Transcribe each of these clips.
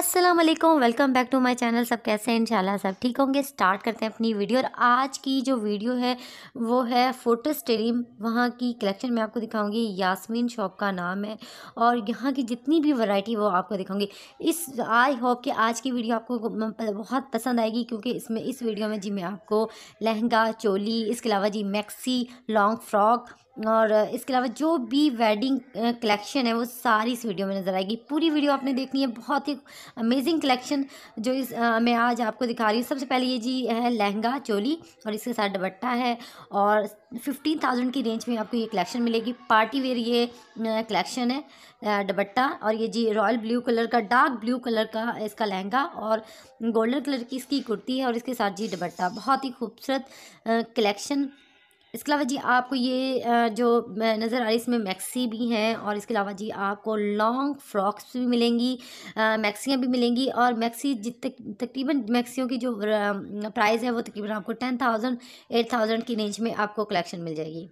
Aslam welcome back to my channel सब कैसे हैं इन सब ठीक होंगे स्टार्ट करते हैं अपनी वीडियो और आज की जो वीडियो है वो है फ़ोटो स्टेडियम वहाँ की कलेक्शन मैं आपको दिखाऊंगी यास्मीन शॉप का नाम है और यहाँ की जितनी भी वैरायटी वो आपको दिखाऊंगी इस आई होप कि आज की वीडियो आपको बहुत पसंद आएगी क्योंकि इसमें इस वीडियो में जी मैं आपको लहंगा चोली इसके अलावा जी मैक्सी लॉन्ग फ्रॉक और इसके अलावा जो भी वेडिंग कलेक्शन है वो सारी इस वीडियो में नज़र आएगी पूरी वीडियो आपने देखनी है बहुत ही अमेजिंग कलेक्शन जो इस आ, मैं आज आपको दिखा रही हूँ सबसे पहले ये जी है लहंगा चोली और इसके साथ दुपट्टा है और फिफ्टीन थाउजेंड की रेंज में आपको ये कलेक्शन मिलेगी पार्टी वेयर ये कलेक्शन है दुपट्टा और ये जी रॉयल ब्लू कलर का डार्क ब्लू कलर का इसका लहंगा और गोल्डन कलर की इसकी कुर्ती है और इसके साथ जी दुपट्टा बहुत ही खूबसूरत कलेक्शन इसके अलावा जी आपको ये जो नज़र आ रही इसमें मैक्सी भी हैं और इसके अलावा जी आपको लॉन्ग फ्रॉक्स भी मिलेंगी मैक्सियाँ भी मिलेंगी और मैक्सी जित तकरीबन मैक्सियों की जो प्राइस है वो तकरीबन आपको टेन थाउजेंड एट थाउजेंड की रेंज में आपको कलेक्शन मिल जाएगी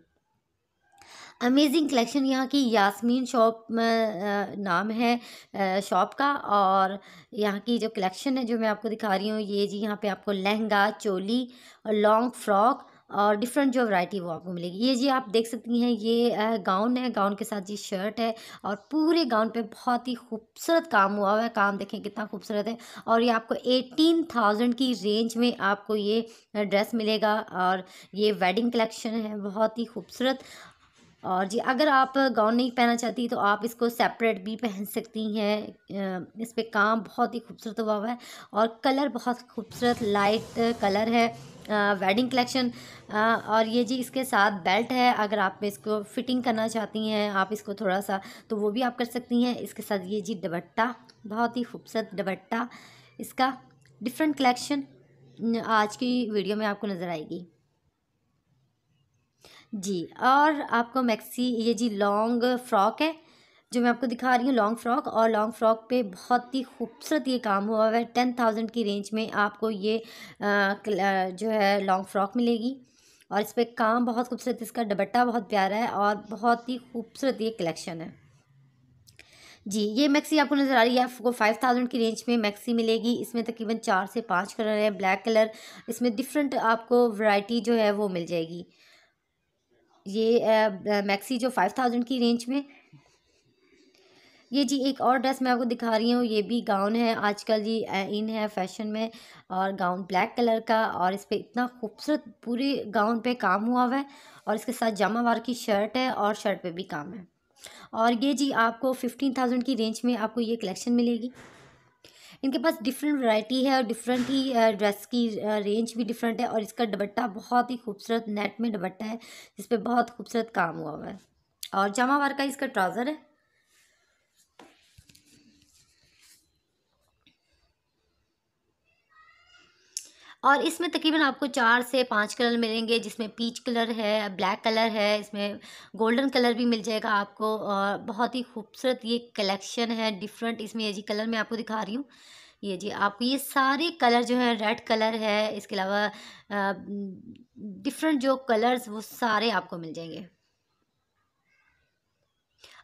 अमेजिंग कलेक्शन यहाँ की यास्मीन शॉप नाम है शॉप का और यहाँ की जो कलेक्शन है जो मैं आपको दिखा रही हूँ ये जी यहाँ पे आपको लहंगा चोली और लॉन्ग फ्रॉक और डिफरेंट जो वैरायटी वो आपको मिलेगी ये जी आप देख सकती हैं ये गाउन है गाउन के साथ जी शर्ट है और पूरे गाउन पे बहुत ही खूबसूरत काम हुआ हुआ है काम देखें कितना खूबसूरत है और ये आपको एटीन थाउजेंड की रेंज में आपको ये ड्रेस मिलेगा और ये वेडिंग कलेक्शन है बहुत ही खूबसूरत और जी अगर आप गाउन नहीं पहनना चाहती तो आप इसको सेपरेट भी पहन सकती हैं इस पर काम बहुत ही खूबसूरत हुआ हुआ है और कलर बहुत खूबसूरत लाइट कलर है वेडिंग कलेक्शन और ये जी इसके साथ बेल्ट है अगर आप इसको फिटिंग करना चाहती हैं आप इसको थोड़ा सा तो वो भी आप कर सकती हैं इसके साथ ये जी दबट्टा बहुत ही खूबसूरत दबट्टा इसका डिफरेंट कलेक्शन आज की वीडियो में आपको नज़र आएगी जी और आपको मैक्सी ये जी लॉन्ग फ्रॉक है जो मैं आपको दिखा रही हूँ लॉन्ग फ्रॉक और लॉन्ग फ्रॉक पे बहुत ही खूबसूरत ये काम हुआ है टेन थाउजेंड की रेंज में आपको ये आ, जो है लॉन्ग फ्रॉक मिलेगी और इस पर काम बहुत खूबसूरत इसका दुपट्टा बहुत प्यारा है और बहुत ही खूबसूरत ये कलेक्शन है जी ये मैक्सी आपको नज़र आ रही है आपको फाइव थाउजेंड की रेंज में मैक्सी मिलेगी इसमें तकरीबन चार से पाँच कलर है ब्लैक कलर इसमें डिफरेंट आपको वैरायटी जो है वो मिल जाएगी ये मैक्सी जो फाइव थाउजेंड की रेंज में ये जी एक और ड्रेस मैं आपको दिखा रही हूँ ये भी गाउन है आजकल जी इन है फैशन में और गाउन ब्लैक कलर का और इस पर इतना खूबसूरत पूरे गाउन पे काम हुआ हुआ है और इसके साथ वार की शर्ट है और शर्ट पे भी काम है और ये जी आपको फिफ्टीन थाउजेंड की रेंज में आपको ये कलेक्शन मिलेगी इनके पास डिफरेंट वैरायटी है और डिफरेंट ही ड्रेस की रेंज भी डिफरेंट है और इसका दबट्टा बहुत ही खूबसूरत नेट में दबट्टा है जिसपे बहुत खूबसूरत काम हुआ हुआ है और जामावार का इसका ट्राउज़र है और इसमें तकरीबन आपको चार से पाँच कलर मिलेंगे जिसमें पीच कलर है ब्लैक कलर है इसमें गोल्डन कलर भी मिल जाएगा आपको और बहुत ही खूबसूरत ये कलेक्शन है डिफरेंट इसमें ये जी कलर मैं आपको दिखा रही हूँ ये जी आपको ये सारे कलर जो हैं रेड कलर है इसके अलावा डिफरेंट जो कलर्स वो सारे आपको मिल जाएंगे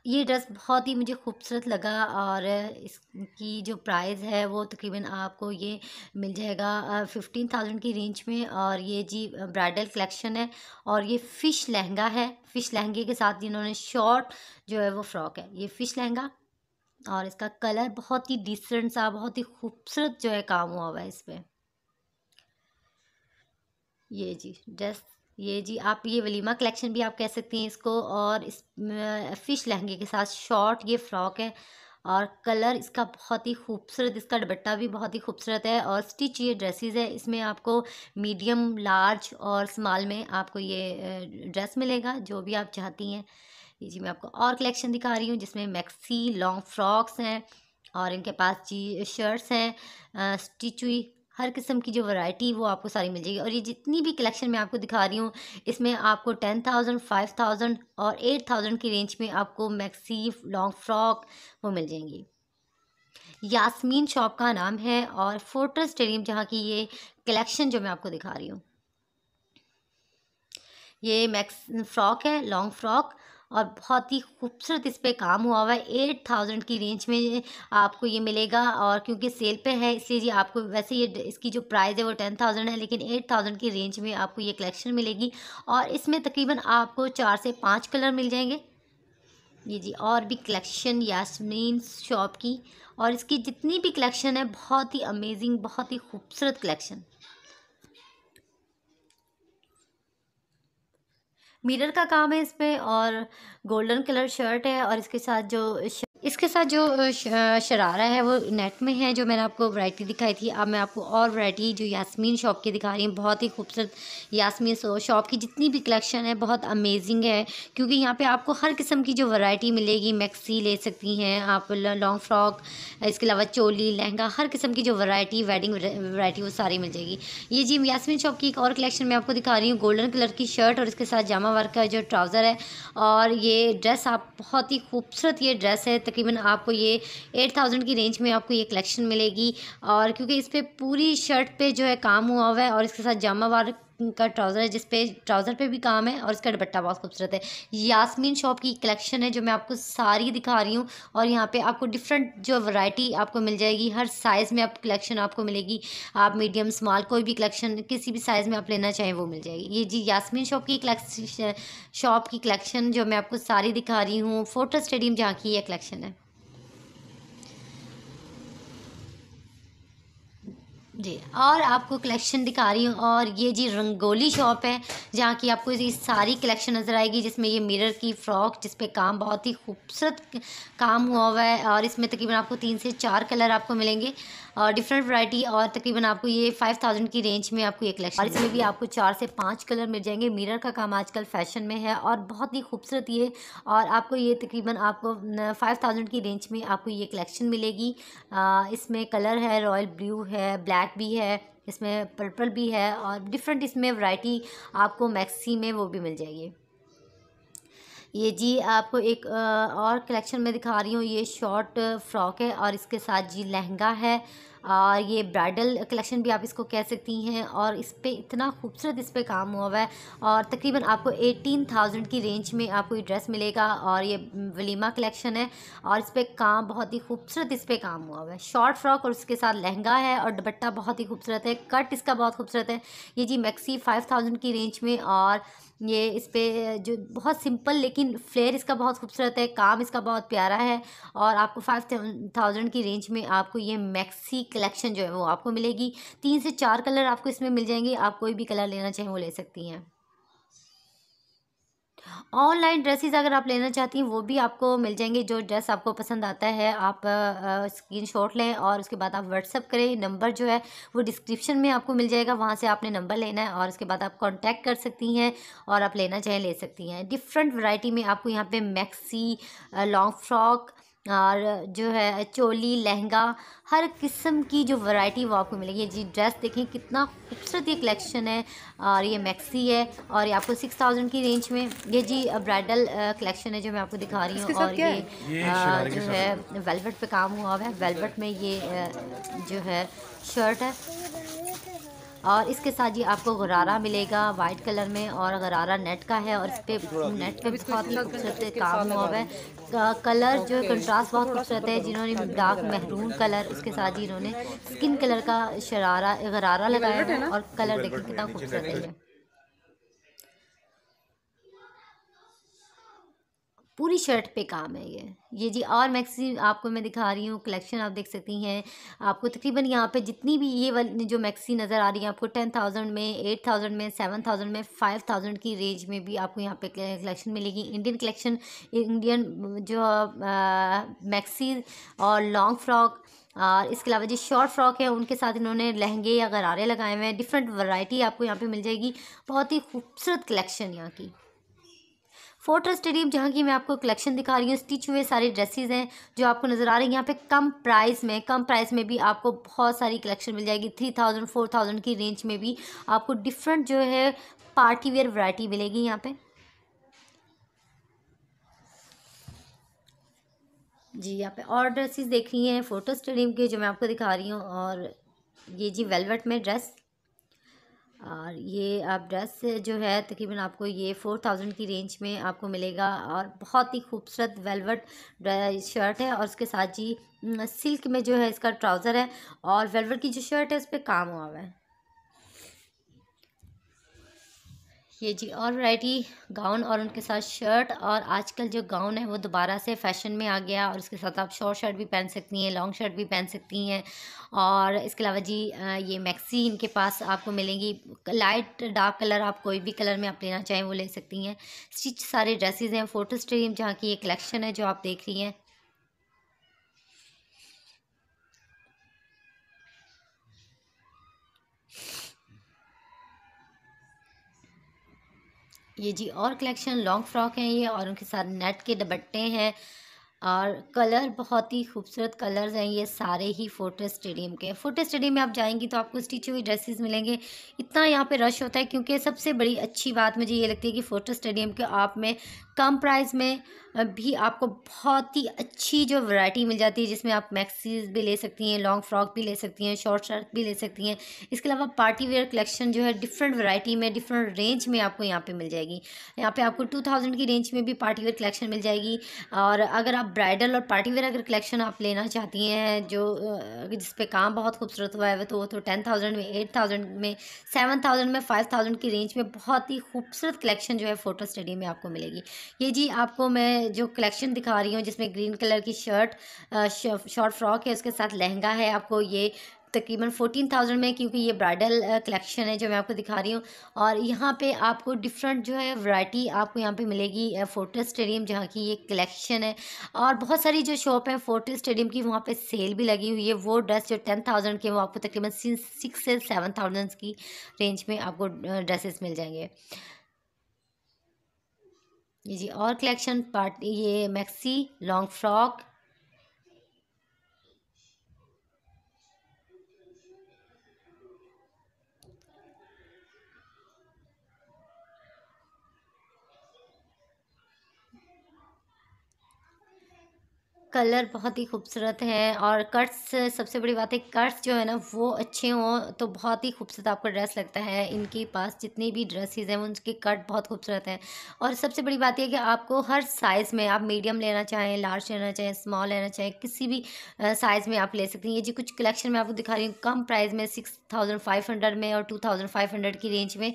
ये ड्रेस बहुत ही मुझे खूबसूरत लगा और इसकी जो प्राइस है वो तकरीबन आपको ये मिल जाएगा फिफ्टीन थाउजेंड की रेंज में और ये जी ब्राइडल कलेक्शन है और ये फ़िश लहंगा है फ़िश लहंगे के साथ इन्होंने शॉर्ट जो है वो फ्रॉक है ये फ़िश लहंगा और इसका कलर बहुत ही डिसेंट सा बहुत ही खूबसूरत जो है काम हुआ हुआ है इस पर ये जी ड्रेस ये जी आप ये वलीमा कलेक्शन भी आप कह सकती हैं इसको और इस फ़िश लहंगे के साथ शॉर्ट ये फ्रॉक है और कलर इसका बहुत ही खूबसूरत इसका दुपट्टा भी बहुत ही खूबसूरत है और स्टिच ये ड्रेसेस है इसमें आपको मीडियम लार्ज और स्मॉल में आपको ये ड्रेस मिलेगा जो भी आप चाहती हैं ये जी मैं आपको और कलेक्शन दिखा रही हूँ जिसमें मैक्सी लॉन्ग फ्रॉक्स हैं और इनके पास जी शर्ट्स हैं स्टिच हुई हर किस्म की जो वैरायटी वो आपको सारी मिल जाएगी और ये जितनी भी कलेक्शन मैं आपको दिखा रही हूँ इसमें आपको टेन थाउजेंड फाइव थाउजेंड और एट थाउजेंड की रेंज में आपको मैक्सी लॉन्ग फ्रॉक वो मिल जाएंगी यास्मीन शॉप का नाम है और फोर्ट्रेस स्टेडियम जहाँ की ये कलेक्शन जो मैं आपको दिखा रही हूँ ये मैक्स फ्रॉक है लॉन्ग फ्रॉक और बहुत ही खूबसूरत इस पर काम हुआ हुआ है एट थाउजेंड की रेंज में आपको ये मिलेगा और क्योंकि सेल पे है इसलिए जी आपको वैसे ये इसकी जो प्राइस है वो टेन थाउजेंड है लेकिन एट थाउजेंड की रेंज में आपको ये कलेक्शन मिलेगी और इसमें तकरीबन आपको चार से पाँच कलर मिल जाएंगे ये जी और भी कलेक्शन यासमीन शॉप की और इसकी जितनी भी कलेक्शन है बहुत ही अमेजिंग बहुत ही खूबसूरत कलेक्शन मिरर का काम है इसमें और गोल्डन कलर शर्ट है और इसके साथ जो इसके साथ जो शरारा है वो नेट में है जो मैंने आपको वैरायटी दिखाई थी अब मैं आपको और वैरायटी जो यास्मीन शॉप की दिखा रही हूँ बहुत ही खूबसूरत यास्मीन शॉप की जितनी भी कलेक्शन है बहुत अमेजिंग है क्योंकि यहाँ पे आपको हर किस्म की जो वैरायटी मिलेगी मैक्सी ले सकती हैं आप लॉन्ग फ्रॉक इसके अलावा चोली लहंगा हर किस्म की जो वैरायटी वेडिंग वैरायटी वो सारी मिल जाएगी ये जी यास्मीन शॉप की एक और कलेक्शन मैं आपको दिखा रही हूँ गोल्डन कलर की शर्ट और इसके साथ जामा वर्क का जो ट्राउज़र है और ये ड्रेस आप बहुत ही खूबसूरत ये ड्रेस है तकरीबन आपको ये एट थाउजेंड की रेंज में आपको ये कलेक्शन मिलेगी और क्योंकि इस पर पूरी शर्ट पे जो है काम हुआ हुआ है और इसके साथ जामा वार का ट्राउज़र है जिसपे ट्राउज़र पे भी काम है और इसका दुपट्टा बहुत खूबसूरत है यास्मीन शॉप की कलेक्शन है जो मैं आपको सारी दिखा रही हूँ और यहाँ पे आपको डिफरेंट जो वैरायटी आपको मिल जाएगी हर साइज़ में आप कलेक्शन आपको मिलेगी आप मीडियम स्मॉल कोई भी कलेक्शन किसी भी साइज़ में आप लेना चाहें वो मिल जाएगी ये जी यासमीन शॉप की कलेक्शन शॉप की कलेक्शन जो मैं आपको सारी दिखा रही हूँ फोटो स्टेडियम जहाँ की यह कलेक्शन है जी और आपको कलेक्शन दिखा रही हूँ और ये जी रंगोली शॉप है जहाँ की आपको ये सारी कलेक्शन नज़र आएगी जिसमें ये मिरर की फ़्रॉक जिस काम बहुत ही खूबसूरत काम हुआ हुआ है और इसमें तकरीबन आपको तीन से चार कलर आपको मिलेंगे और डिफरेंट वैरायटी और तकरीबन आपको ये फाइव थाउजेंड की रेंज में आपको ये कलेक्शन और इसमें भी आपको चार से पाँच कलर मिल जाएंगे मिरर का काम आजकल फैशन में है और बहुत ही खूबसूरत ये और आपको ये तकरीबन आपको फाइव थाउजेंड की रेंज में आपको ये कलेक्शन मिलेगी इसमें कलर है रॉयल ब्लू है ब्लैक भी है इसमें पर्पल भी है और डिफरेंट इसमें वैरायटी आपको मैक्सी में वो भी मिल जाएगी ये जी आपको एक और कलेक्शन में दिखा रही हूँ ये शॉर्ट फ्रॉक है और इसके साथ जी लहंगा है और ये ब्राइडल कलेक्शन भी आप इसको कह सकती हैं और इस पर इतना खूबसूरत इस पर काम हुआ हुआ है और तकरीबन आपको एटीन थाउजेंड की रेंज में आपको ये ड्रेस मिलेगा और ये वलीमा कलेक्शन है और इस पर काम बहुत ही खूबसूरत इस पर काम हुआ हुआ है शॉर्ट फ्रॉक और उसके साथ लहंगा है और दुपट्टा बहुत ही खूबसूरत है कट इसका बहुत खूबसूरत है ये जी मैक्सी फाइव थाउजेंड की रेंज में और ये इस पर जो बहुत सिंपल लेकिन फ्लेयर इसका बहुत खूबसूरत है काम इसका बहुत प्यारा है और आपको फाइव थाउजेंड की रेंज में आपको ये मैक्सी कलेक्शन जो है वो आपको मिलेगी तीन से चार कलर आपको इसमें मिल जाएंगे आप कोई भी कलर लेना चाहें वो ले सकती हैं ऑनलाइन ड्रेसेस अगर आप लेना चाहती हैं वो भी आपको मिल जाएंगे जो ड्रेस आपको पसंद आता है आप स्क्रीन शॉट लें और उसके बाद आप व्हाट्सअप करें नंबर जो है वो डिस्क्रिप्शन में आपको मिल जाएगा वहाँ से आपने नंबर लेना है और उसके बाद आप कांटेक्ट कर सकती हैं और आप लेना चाहें ले सकती हैं डिफरेंट वैरायटी में आपको यहाँ पर मैक्सी लॉन्ग फ्रॉक और जो है चोली लहंगा हर किस्म की जो वैरायटी वो आपको मिलेगी जी ड्रेस देखें कितना खूबसूरत ये कलेक्शन है और ये मैक्सी है और ये आपको सिक्स थाउजेंड की रेंज में ये जी ब्राइडल कलेक्शन है जो मैं आपको दिखा रही हूँ और ये, ये जो है वेलवेट पे काम हुआ हुआ है वेलवेट में ये जो है शर्ट है और इसके साथ ये आपको गरारा मिलेगा वाइट कलर में और गरारा नेट का है और इस पर नेट पे बहुत ही खूबसूरत काम हुआ है कलर जो कंट्रास्ट बहुत खूबसूरत है जिन्होंने डार्क महरून कलर उसके साथ ही इन्होंने स्किन कलर का शरारा गरारा लगाया है और कलर देखिए कितना खूबसूरत है पूरी शर्ट पे काम है ये ये जी और मैक्सी आपको मैं दिखा रही हूँ कलेक्शन आप देख सकती हैं आपको तकरीबन यहाँ पे जितनी भी ये वाली जो मैक्सी नज़र आ रही है आपको टेन थाउजेंड में एट थाउजेंड में सेवन थाउजेंड में फाइव थाउजेंड की रेंज में भी आपको यहाँ पे कलेक्शन मिलेगी इंडियन कलेक्शन इंडियन जो मैक्सी और लॉन्ग फ्रॉक और इसके अलावा जो शॉर्ट फ्रॉक है उनके साथ इन्होंने लहंगे या गरारे लगाए हुए हैं डिफरेंट वैरायटी आपको यहाँ पे मिल जाएगी बहुत ही खूबसूरत कलेक्शन यहाँ की फ़ोटो स्टेडियम जहाँ की मैं आपको कलेक्शन दिखा रही हूँ स्टिच हुए सारे ड्रेसेस हैं जो आपको नज़र आ रही हैं यहाँ पे कम प्राइस में कम प्राइस में भी आपको बहुत सारी कलेक्शन मिल जाएगी थ्री थाउजेंड फोर थाउजेंड की रेंज में भी आपको डिफरेंट जो है पार्टी वेयर वैरायटी मिलेगी यहाँ पे जी यहाँ पे और ड्रेसेस देख रही हैं फोटो स्टेडियम के जो मैं आपको दिखा रही हूँ और ये जी वेलवेट में ड्रेस और ये आप ड्रेस जो है तकरीबन आपको ये फ़ोर थाउजेंड की रेंज में आपको मिलेगा और बहुत ही खूबसूरत वेलवेट शर्ट है और उसके साथ जी सिल्क में जो है इसका ट्राउज़र है और वेलवेट की जो शर्ट है उस पर काम हुआ हुआ है ये जी और वैरायटी गाउन और उनके साथ शर्ट और आजकल जो गाउन है वो दोबारा से फैशन में आ गया और इसके साथ आप शॉर्ट शर्ट भी पहन सकती हैं लॉन्ग शर्ट भी पहन सकती हैं और इसके अलावा जी ये मैक्सी इनके पास आपको मिलेंगी लाइट डार्क कलर आप कोई भी कलर में आप लेना चाहें वो ले सकती हैं स्टिच सारे ड्रेसिज़ हैं फ़ोटो स्ट्रीम जहाँ की ये कलेक्शन है जो आप देख रही हैं ये जी और कलेक्शन लॉन्ग फ्रॉक हैं ये और उनके साथ नेट के दुपट्टे हैं और कलर बहुत ही खूबसूरत कलर्स हैं ये सारे ही फोटो स्टेडियम के फोटो स्टेडियम में आप जाएंगी तो आपको स्टिच हुई ड्रेसेस मिलेंगे इतना यहाँ पे रश होता है क्योंकि सबसे बड़ी अच्छी बात मुझे ये लगती है कि फ़ोटो स्टेडियम के आप में कम प्राइस में भी आपको बहुत ही अच्छी जो वैरायटी मिल जाती है जिसमें आप मैक्सीज भी ले सकती हैं लॉन्ग फ्रॉक भी ले सकती हैं शॉर्ट शर्ट भी ले सकती हैं इसके अलावा पार्टी वेयर कलेक्शन जो है डिफरेंट वैरायटी में डिफरेंट रेंज में आपको यहाँ पे मिल जाएगी यहाँ पे आपको टू थाउजेंड की रेंज में भी पार्टी वेयर कलेक्शन मिल जाएगी और अगर आप ब्राइडल और पार्टी वेयर अगर कलेक्शन आप लेना चाहती हैं जो जिस पर काम बहुत खूबसूरत हुआ है तो वो तो टेन थाउजेंड में एट थाउजेंड में सेवन थाउजेंड में फाइव थाउजेंड की रेंज में बहुत ही खूबसूरत कलेक्शन जो है फ़ोटो स्टडी में आपको मिलेगी ये जी आपको मैं जो कलेक्शन दिखा रही हूँ जिसमें ग्रीन कलर की शर्ट शॉर्ट फ्रॉक है उसके साथ लहंगा है आपको ये तकरीबन फोर्टीन थाउजेंड में क्योंकि ये ब्राइडल कलेक्शन है जो मैं आपको दिखा रही हूँ और यहाँ पे आपको डिफरेंट जो है वैरायटी आपको यहाँ पे मिलेगी फोटो स्टेडियम जहाँ की ये कलेक्शन है और बहुत सारी जो शॉप है फोटो स्टेडियम की वहाँ पे सेल भी लगी हुई है वो ड्रेस जो टेन थाउजेंड के वो आपको तकरीबन सिक्स से सेवन थाउजेंड की रेंज में आपको ड्रेसेस मिल जाएंगे जी और कलेक्शन पार्ट ये मैक्सी लॉन्ग फ्रॉक कलर बहुत ही खूबसूरत है और कट्स सबसे बड़ी बात है कट्स जो है ना वो अच्छे हों तो बहुत ही खूबसूरत आपको ड्रेस लगता है इनके पास जितनी भी ड्रेसेस हैं उनके कट बहुत खूबसूरत हैं और सबसे बड़ी बात यह कि आपको हर साइज़ में आप मीडियम लेना चाहें लार्ज लेना चाहें स्मॉल लेना चाहें किसी भी साइज़ में आप ले सकते हैं ये जी कुछ कलेक्शन मैं आपको दिखा रही हूँ कम प्राइस में सिक्स थाउजेंड फाइव हंड्रेड में और टू थाउजेंड फाइव हंड्रेड की रेंज में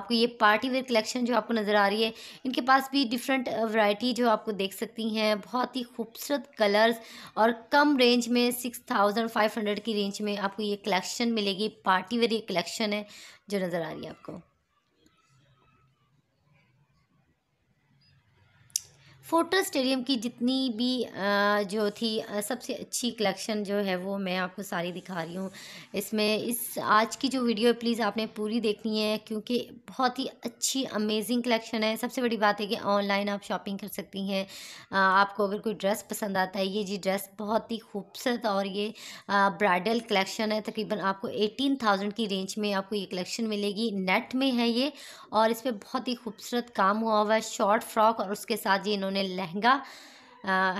आपको ये पार्टी वेयर कलेक्शन जो आपको नज़र आ रही है इनके पास भी डिफरेंट वराइटी जो आपको देख सकती हैं बहुत ही खूबसूरत कलर्स और कम रेंज में सिक्स थाउजेंड फाइव हंड्रेड की रेंज में आपको ये कलेक्शन मिलेगी पार्टी वेयर ये कलेक्शन है जो नज़र आ रही है आपको फोटो स्टेडियम की जितनी भी जो थी सबसे अच्छी कलेक्शन जो है वो मैं आपको सारी दिखा रही हूँ इसमें इस आज की जो वीडियो है प्लीज़ आपने पूरी देखनी है क्योंकि बहुत ही अच्छी अमेजिंग कलेक्शन है सबसे बड़ी बात है कि ऑनलाइन आप शॉपिंग कर सकती हैं आपको अगर कोई ड्रेस पसंद आता है ये जी ड्रेस बहुत ही खूबसूरत और ये ब्राइडल कलेक्शन है तकरीबन आपको एटीन थाउजेंड की रेंज में आपको ये कलेक्शन मिलेगी नेट में है ये और इस पर बहुत ही खूबसूरत काम हुआ हुआ है शॉर्ट फ्रॉक और उसके साथ ये इन्होंने में लहंगा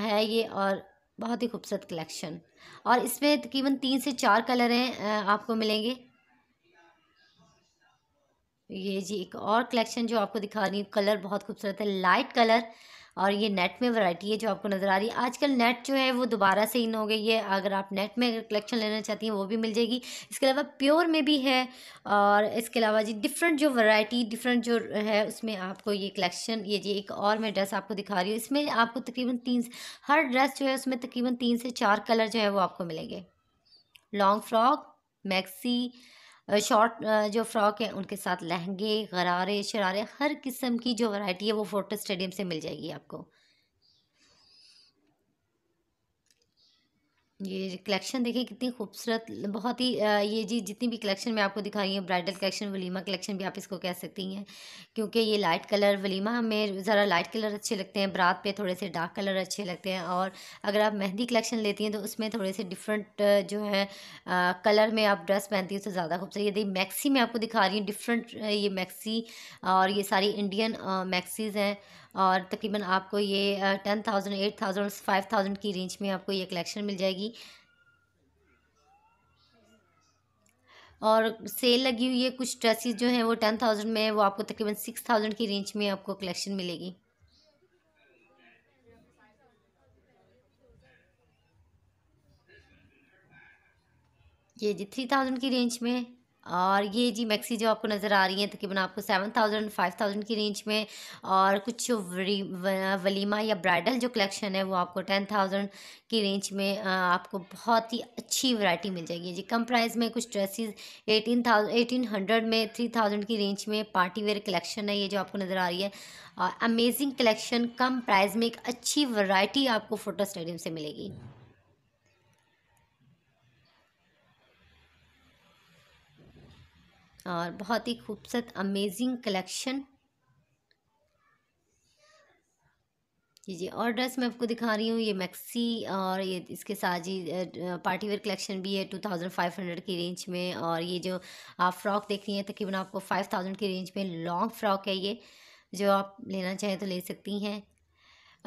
है ये और बहुत ही खूबसूरत कलेक्शन और इसमें तकरीबन तीन से चार कलर हैं आपको मिलेंगे ये जी एक और कलेक्शन जो आपको दिखा रही हूँ कलर बहुत खूबसूरत है लाइट कलर और ये नेट में वैरायटी है जो आपको नज़र आ रही है आजकल नेट जो है वो दोबारा से इन हो गई है अगर आप नेट में अगर कलेक्शन लेना चाहती हैं वो भी मिल जाएगी इसके अलावा प्योर में भी है और इसके अलावा जी डिफरेंट जो वैरायटी डिफरेंट जो है उसमें आपको ये कलेक्शन ये जी एक और मैं ड्रेस आपको दिखा रही हूँ इसमें आपको तकरीबन तीन हर ड्रेस जो है उसमें तकरीबन तीन से चार कलर जो है वो आपको मिलेंगे लॉन्ग फ्रॉक मैक्सी शॉर्ट जो फ्रॉक है उनके साथ लहंगे गरारे शरारे हर किस्म की जो वैरायटी है वो फोटो स्टेडियम से मिल जाएगी आपको ये कलेक्शन देखिए कितनी खूबसूरत बहुत ही ये जी जितनी भी कलेक्शन मैं आपको दिखा रही हूँ ब्राइडल कलेक्शन वलीमा कलेक्शन भी आप इसको कह सकती हैं क्योंकि ये लाइट कलर वलीमा हमें ज़रा लाइट कलर अच्छे लगते हैं बरात पे थोड़े से डार्क कलर अच्छे लगते हैं और अगर आप मेहंदी कलेक्शन लेती हैं तो उसमें थोड़े से डिफरेंट जो है आ, कलर में आप ड्रेस पहनती हैं तो ज़्यादा खूबसूरत ये मैक्सी मैं आपको दिखा रही हूँ डिफरेंट ये मैक्सी और ये सारी इंडियन मैक्सीज़ हैं और तकरीबन आपको ये ten thousand eight thousand five thousand की रेंज में आपको ये कलेक्शन मिल जाएगी और सेल लगी हुई है कुछ ड्रेसेस जो हैं वो टेन थाउजेंड में है वो आपको तकरीबन सिक्स थाउजेंड की रेंज में आपको कलेक्शन मिलेगी ये जी थ्री थाउजेंड की रेंज में और ये जी मैक्सी जो आपको नज़र आ रही है तकरीबन आपको सेवन थाउजेंड फाइव थाउजेंड की रेंज में और कुछ वलीमा या ब्राइडल जो कलेक्शन है वो आपको टेन थाउजेंड की रेंज में आपको बहुत ही अच्छी वैरायटी मिल जाएगी जी कम प्राइस में कुछ dresses eighteen thousand eighteen hundred में थ्री थाउजेंड की रेंज में पार्टी वेयर कलेक्शन है ये जो आपको नज़र आ रही है और अमेजिंग कलेक्शन कम प्राइज़ में एक अच्छी वरायटी आपको फ़ोटो स्टेडियम से मिलेगी और बहुत ही खूबसूरत अमेजिंग कलेक्शन जी जी और ड्रेस मैं आपको दिखा रही हूँ ये मैक्सी और ये इसके साथ जी पार्टी वेयर कलेक्शन भी है टू थाउजेंड फाइव हंड्रेड की रेंज में और ये जो आप फ्रॉक देख रही हैं तकरीबन आपको फाइव थाउजेंड की रेंज में लॉन्ग फ्रॉक है ये जो आप लेना चाहें तो ले सकती हैं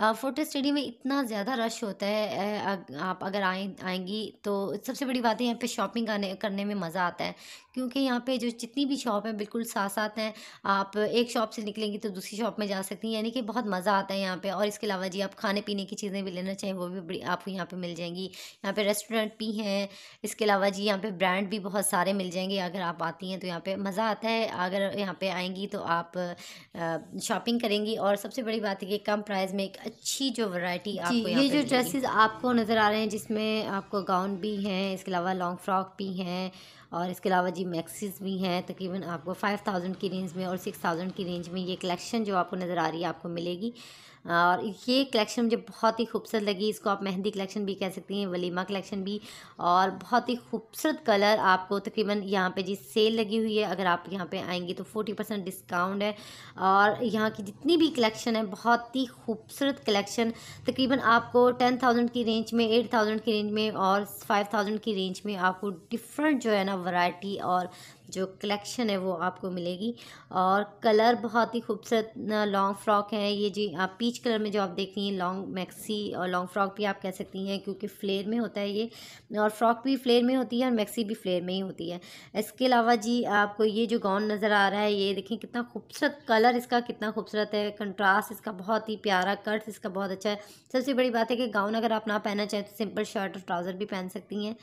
फोटो स्टडी में इतना ज़्यादा रश होता है आप अगर आए आएंगी तो सबसे बड़ी बात है यहाँ पे शॉपिंग आने करने में मज़ा आता है क्योंकि यहाँ पे जो जितनी भी शॉप हैं बिल्कुल साथ साथ हैं आप एक शॉप से निकलेंगी तो दूसरी शॉप में जा सकती हैं यानी कि बहुत मज़ा आता है यहाँ पे और इसके अलावा जी आप खाने पीने की चीज़ें भी लेना चाहें वो भी बड़ी आपको यहाँ पर मिल जाएंगी यहाँ पर रेस्टोरेंट भी हैं इसके अलावा जी यहाँ पर ब्रांड भी बहुत सारे मिल जाएंगे अगर आप आती हैं तो यहाँ पर मज़ा आता है अगर यहाँ पर आएँगी तो आप शॉपिंग करेंगी और सबसे बड़ी बात है कि कम प्राइस में एक अच्छी जो वैरायटी आपको ये जो ड्रेसेस आपको नज़र आ रहे हैं जिसमें आपको गाउन भी हैं इसके अलावा लॉन्ग फ्रॉक भी हैं और इसके अलावा जी मैक्सिस भी हैं तकरीबन आपको फ़ाइव थाउजेंड की रेंज में और सिक्स थाउजेंड की रेंज में ये कलेक्शन जो आपको नज़र आ रही है आपको मिलेगी और ये कलेक्शन मुझे बहुत ही खूबसूरत लगी इसको आप मेहंदी कलेक्शन भी कह सकती हैं वलीमा कलेक्शन भी और बहुत ही खूबसूरत कलर आपको तकरीबन यहाँ पे जी सेल लगी हुई है अगर आप यहाँ पे आएंगे तो फोर्टी परसेंट डिस्काउंट है और यहाँ की जितनी भी कलेक्शन है बहुत ही खूबसूरत कलेक्शन तकरीबन आपको टेन थाउजेंड की रेंज में एट थाउजेंड की रेंज में और फाइव थाउजेंड की रेंज में आपको डिफरेंट जो है ना वैरायटी और जो कलेक्शन है वो आपको मिलेगी और कलर बहुत ही खूबसूरत लॉन्ग फ्रॉक है ये जी आप पीच कलर में जो आप देख रही हैं लॉन्ग मैक्सी और लॉन्ग फ्रॉक भी आप कह सकती हैं क्योंकि फ्लेयर में होता है ये और फ्रॉक भी फ्लेयर में होती है और मैक्सी भी फ्लेयर में ही होती है इसके अलावा जी आपको ये जो गाउन नज़र आ रहा है ये देखें कितना खूबसूरत कलर इसका कितना खूबसूरत है कंट्रास्ट इसका बहुत ही प्यारा कट्स इसका बहुत अच्छा है सबसे बड़ी बात है कि गाउन अगर आप ना पहनना चाहें तो सिंपल शर्ट और ट्राउज़र भी पहन सकती हैं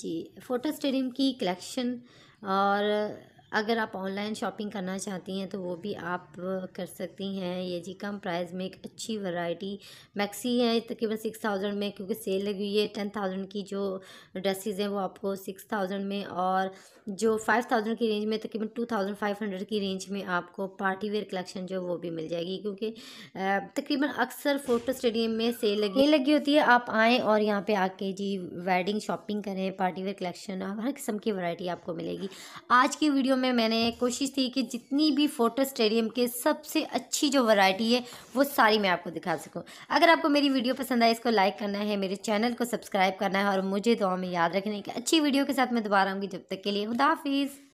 जी फोटो स्टेडियम की कलेक्शन और अगर आप ऑनलाइन शॉपिंग करना चाहती हैं तो वो भी आप कर सकती हैं ये जी कम प्राइस में एक अच्छी वैरायटी मैक्सी है तकरीबन सिक्स थाउजेंड में क्योंकि सेल लगी हुई है टेन थाउजेंड की जो ड्रेसेस हैं वो आपको सिक्स थाउजेंड में और जो फाइव थाउजेंड की रेंज में तकरीबन टू थाउजेंड फाइव हंड्रेड की रेंज में आपको पार्टी वेयर कलेक्शन जो वो भी मिल जाएगी क्योंकि तकरीबन अक्सर फोटो स्टेडियम में सेल लगी लगी होती है आप आएँ और यहाँ पर आके जी वेडिंग शॉपिंग करें पार्टी वेयर कलेक्शन हर किस्म की वैरायटी आपको मिलेगी आज की वीडियो में मैंने कोशिश थी कि जितनी भी फ़ोटो स्टेडियम के सबसे अच्छी जो वैरायटी है वो सारी मैं आपको दिखा सकूं अगर आपको मेरी वीडियो पसंद आए इसको लाइक करना है मेरे चैनल को सब्सक्राइब करना है और मुझे दुआ में याद रखना है कि अच्छी वीडियो के साथ मैं दोबारा आऊँगी जब तक के लिए खुदाफिज़